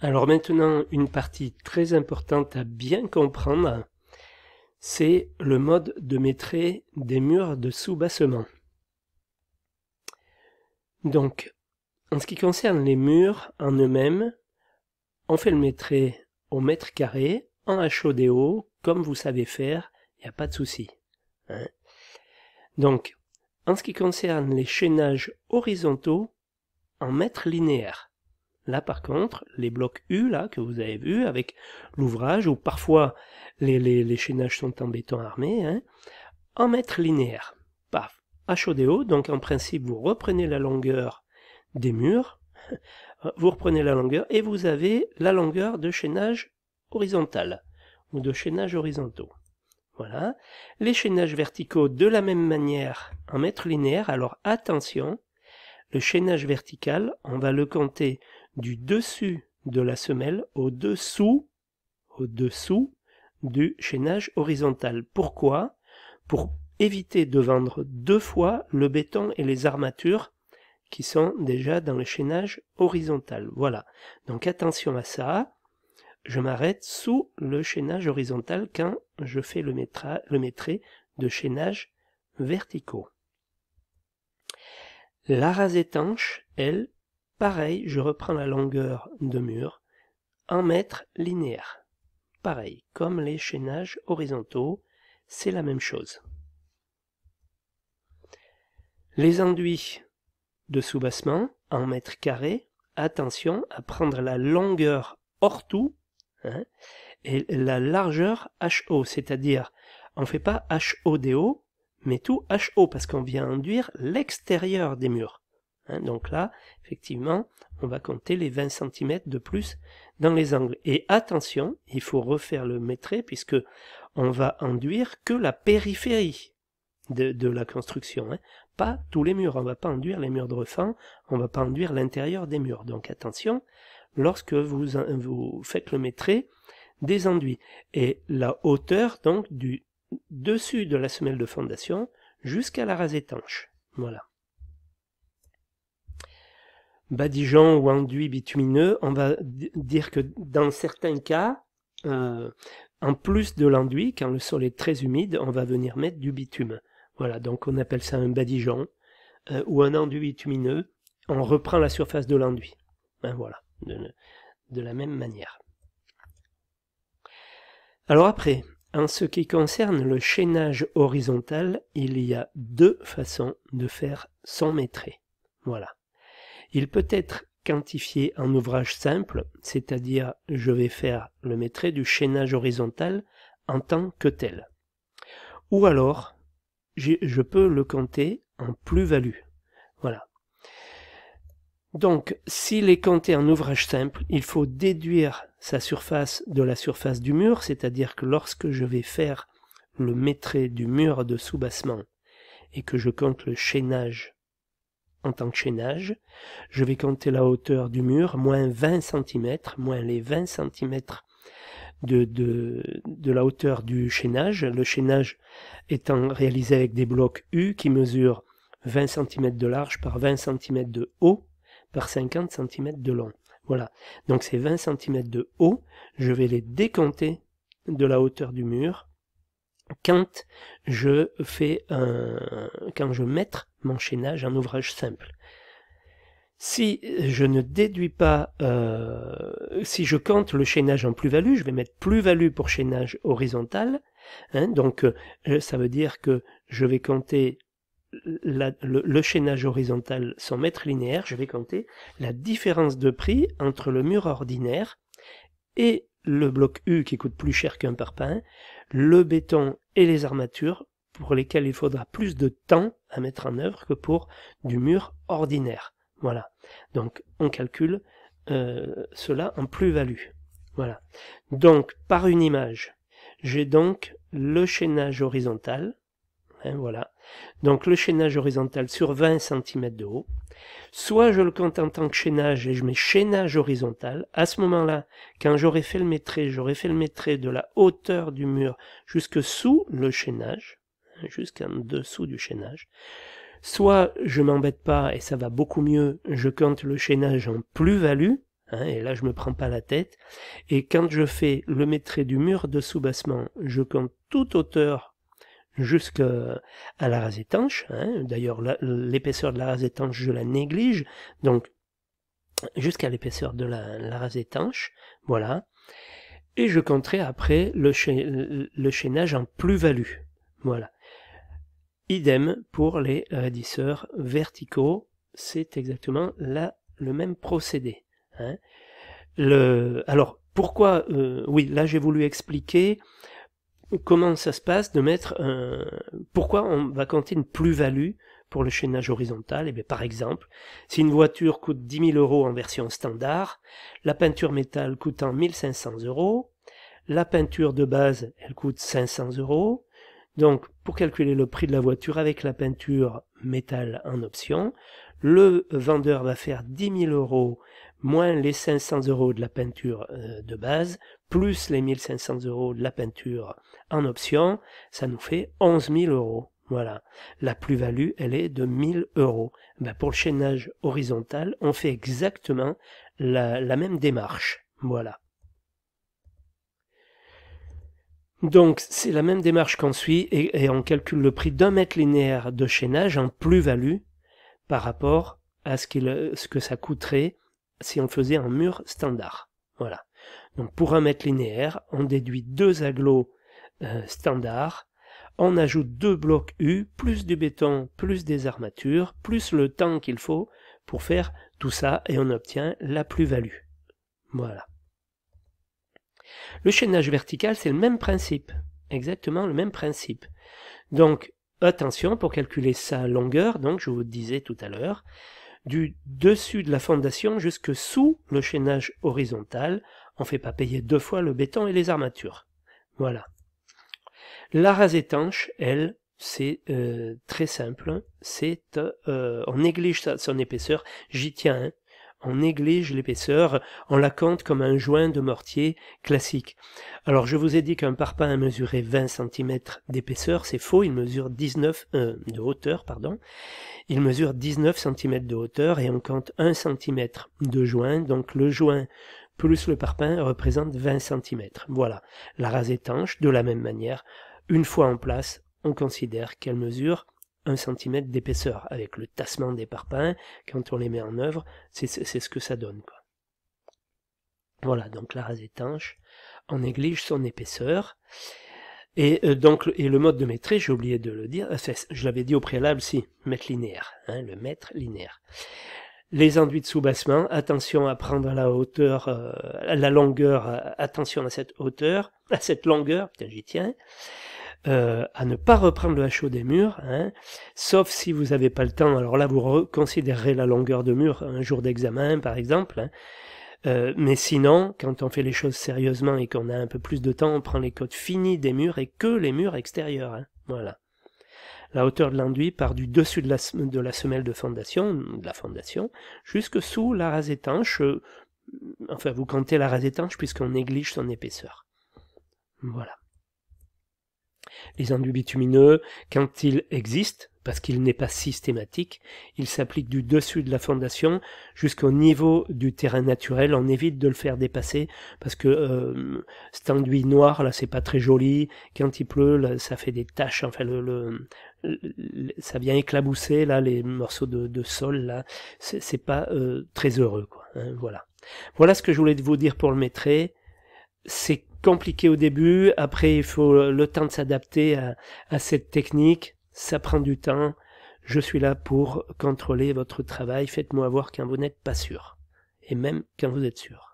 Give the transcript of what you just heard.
Alors maintenant, une partie très importante à bien comprendre, c'est le mode de maîtrise des murs de soubassement. Donc, en ce qui concerne les murs en eux-mêmes, on fait le mettre au mètre carré, en HODO, comme vous savez faire, il n'y a pas de souci. Hein. Donc, en ce qui concerne les chaînages horizontaux, en mètre linéaire. Là, par contre, les blocs U, là, que vous avez vu, avec l'ouvrage, où parfois les, les, les, chaînages sont en béton armé, hein, en mètre linéaire. Paf, HODO, donc en principe, vous reprenez la longueur des murs, vous reprenez la longueur, et vous avez la longueur de chaînage horizontal, ou de chaînage horizontaux. Voilà. Les chaînages verticaux, de la même manière, en mètre linéaire alors attention, le chaînage vertical, on va le compter du dessus de la semelle au dessous, au dessous du chaînage horizontal. Pourquoi Pour éviter de vendre deux fois le béton et les armatures qui sont déjà dans le chaînage horizontal. Voilà. Donc attention à ça. Je m'arrête sous le chaînage horizontal quand je fais le, métra, le métré de chaînage verticaux. La rase étanche, elle, Pareil, je reprends la longueur de mur en mètre linéaire. Pareil, comme les chaînages horizontaux, c'est la même chose. Les enduits de soubassement en mètre carré. attention à prendre la longueur hors tout hein, et la largeur HO, c'est-à-dire on ne fait pas HODO, mais tout HO parce qu'on vient enduire l'extérieur des murs. Hein, donc là, effectivement, on va compter les 20 cm de plus dans les angles. Et attention, il faut refaire le métré puisque on va enduire que la périphérie de, la construction, hein. pas tous les murs. On va pas enduire les murs de refend, on va pas enduire l'intérieur des murs. Donc attention, lorsque vous, faites le métré, des enduits. Et la hauteur donc du dessus de la semelle de fondation jusqu'à la rase étanche. Voilà badigeon ou enduit bitumineux, on va dire que dans certains cas, euh, en plus de l'enduit, quand le sol est très humide, on va venir mettre du bitume. Voilà, donc on appelle ça un badigeon euh, ou un enduit bitumineux. On reprend la surface de l'enduit. Ben voilà, de, la même manière. Alors après, en ce qui concerne le chaînage horizontal, il y a deux façons de faire son maîtré. Voilà. Il peut être quantifié en ouvrage simple, c'est-à-dire je vais faire le mètre du chaînage horizontal en tant que tel. Ou alors, je peux le compter en plus-value. Voilà. Donc, s'il est compté en ouvrage simple, il faut déduire sa surface de la surface du mur, c'est-à-dire que lorsque je vais faire le mètre du mur de soubassement et que je compte le chaînage en tant que chaînage. Je vais compter la hauteur du mur, moins 20 cm, moins les 20 cm de, de, de la hauteur du chaînage. Le chaînage étant réalisé avec des blocs U qui mesurent 20 cm de large par 20 cm de haut par 50 cm de long. Voilà, donc ces 20 cm de haut, je vais les décompter de la hauteur du mur quand je fais un, quand je mets chaînage un ouvrage simple. Si je ne déduis pas, euh, si je compte le chaînage en plus-value, je vais mettre plus-value pour chaînage horizontal. Hein, donc euh, ça veut dire que je vais compter le, le, chaînage horizontal sans mètre linéaire, je vais compter la différence de prix entre le mur ordinaire et le bloc U qui coûte plus cher qu'un parpaing, le béton et les armatures pour lesquels il faudra plus de temps à mettre en œuvre que pour du mur ordinaire. Voilà. Donc on calcule euh, cela en plus-value. Voilà. Donc par une image, j'ai donc le chaînage horizontal. Hein, voilà. Donc le chaînage horizontal sur 20 cm de haut. Soit je le compte en tant que chaînage et je mets chaînage horizontal. À ce moment-là, quand j'aurai fait le métré, j'aurais fait le métré de la hauteur du mur jusque sous le chaînage jusqu'en dessous du chaînage. Soit je m'embête pas et ça va beaucoup mieux, je compte le chaînage en plus-value, hein, et là je me prends pas la tête, et quand je fais le métré du mur de soubassement, je compte toute hauteur jusqu'à la rase étanche. Hein. D'ailleurs, l'épaisseur de la rase étanche, je la néglige. Donc, jusqu'à l'épaisseur de la, la, rase étanche. Voilà. Et je compterai après le, le chaînage en plus-value. Voilà. Idem pour les radisseurs verticaux, c'est exactement là le même procédé. Hein. Le, alors, pourquoi euh, Oui, là j'ai voulu expliquer comment ça se passe de mettre un, pourquoi on va compter une plus-value pour le chaînage horizontal. Et eh bien, par exemple, si une voiture coûte 10 000 euros en version standard, la peinture métal coûtant 1500 euros, la peinture de base, elle coûte 500 euros, donc, pour calculer le prix de la voiture avec la peinture métal en option, le vendeur va faire 10 000 euros moins les 500 euros de la peinture euh, de base, plus les 1500 euros de la peinture en option, ça nous fait 11 000 euros. Voilà. La plus-value, elle est de 1000 euros. Ben, pour le chaînage horizontal, on fait exactement la même démarche. Voilà. Donc c'est la même démarche qu'on suit et, on calcule le prix d'un mètre linéaire de chaînage en plus-value par rapport à ce, que ça coûterait si on faisait un mur standard. Voilà. Donc pour un mètre linéaire, on déduit deux agglos euh, standards, on ajoute deux blocs U, plus du béton, plus des armatures, plus le temps qu'il faut pour faire tout ça et on obtient la plus-value. Voilà. Le chaînage vertical, c'est le même principe. Exactement le même principe. Donc, attention, pour calculer sa longueur, donc je vous disais tout à l'heure, du dessus de la fondation jusque sous le chaînage horizontal, on ne fait pas payer deux fois le béton et les armatures. Voilà. La rase étanche, elle, c'est euh, très simple. C'est euh, on néglige son épaisseur. J'y tiens. Hein on néglige l'épaisseur, on la compte comme un joint de mortier classique. Alors je vous ai dit qu'un parpaing mesuré 20 cm d'épaisseur, c'est faux, il mesure 19 euh, de hauteur, pardon. Il mesure 19 cm de hauteur et on compte 1 cm de joint, donc le joint plus le parpaing représente 20 cm. Voilà, la rase étanche, de la même manière, une fois en place, on considère qu'elle mesure 1 cm d'épaisseur avec le tassement des parpaings. Quand on les met en œuvre, c'est ce que ça donne. Quoi. Voilà, donc la rase étanche, on néglige son épaisseur. Et euh, donc et le mode de maîtrise, j'ai oublié de le dire, euh, je l'avais dit au préalable, si, mètre linéaire, hein, le mètre linéaire. Les enduits de soubassement, attention à prendre la hauteur, à euh, la longueur, attention à cette hauteur, à cette longueur, putain j'y tiens. Euh, à ne pas reprendre le hachot des murs, hein, sauf si vous n'avez pas le temps. Alors là, vous reconsidérerez la longueur de mur un jour d'examen, par exemple. Hein. Euh, mais sinon, quand on fait les choses sérieusement et qu'on a un peu plus de temps, on prend les codes finies des murs et que les murs extérieurs. Hein. Voilà. La hauteur de l'enduit part du dessus de la, de la, semelle de fondation, de la fondation, jusque sous la rase étanche. Euh, enfin, vous comptez la rase étanche puisqu'on néglige son épaisseur. Voilà. Les enduits bitumineux, quand ils existent, parce qu'il n'est pas systématique, ils s'appliquent du dessus de la fondation jusqu'au niveau du terrain naturel, on évite de le faire dépasser parce que euh, cet enduit noir là c'est pas très joli, quand il pleut ça fait des taches, enfin le, ça vient éclabousser là les morceaux de, sol là, c'est pas euh, très heureux quoi, hein, voilà. Voilà ce que je voulais vous dire pour le maître c'est compliqué au début, après il faut le temps de s'adapter à, cette technique, ça prend du temps, je suis là pour contrôler votre travail, faites-moi voir quand vous n'êtes pas sûr, et même quand vous êtes sûr.